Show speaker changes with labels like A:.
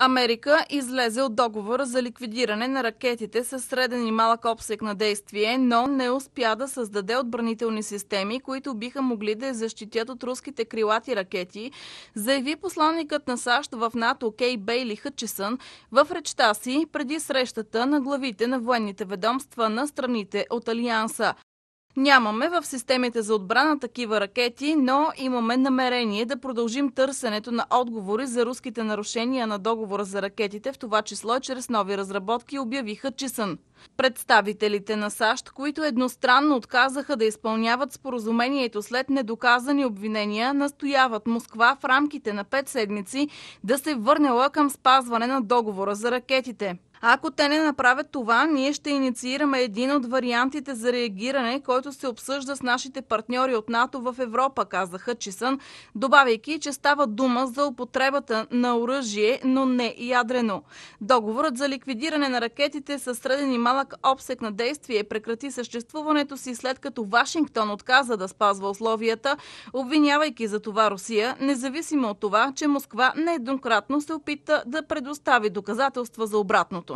A: Америка излезе от договора за ликвидиране на ракетите със среден и малък обсек на действие, но не успя да създаде отбранителни системи, които биха могли да я защитят от руските крилати ракети, заяви посланникът на САЩ в НАТО Кей Бейли Хътчесън в речта си преди срещата на главите на военните ведомства на страните от Алианса. Нямаме в системите за отбрана такива ракети, но имаме намерение да продължим търсенето на отговори за руските нарушения на договора за ракетите, в това число и чрез нови разработки, обявиха Чисън. Представителите на САЩ, които едностранно отказаха да изпълняват споразумението след недоказани обвинения, настояват Москва в рамките на пет седмици да се върнела към спазване на договора за ракетите. Ако те не направят това, ние ще инициираме един от вариантите за реагиране, който се обсъжда с нашите партньори от НАТО в Европа, каза Хъчисън, добавяйки, че става дума за употребата на оръжие, но не ядрено. Договорът за ликвидиране на ракетите със среден и малък обсек на действие прекрати съществуването си след като Вашингтон отказа да спазва условията, обвинявайки за това Русия, независимо от това, че Москва нееднократно се опита да предостави доказателства за обратното.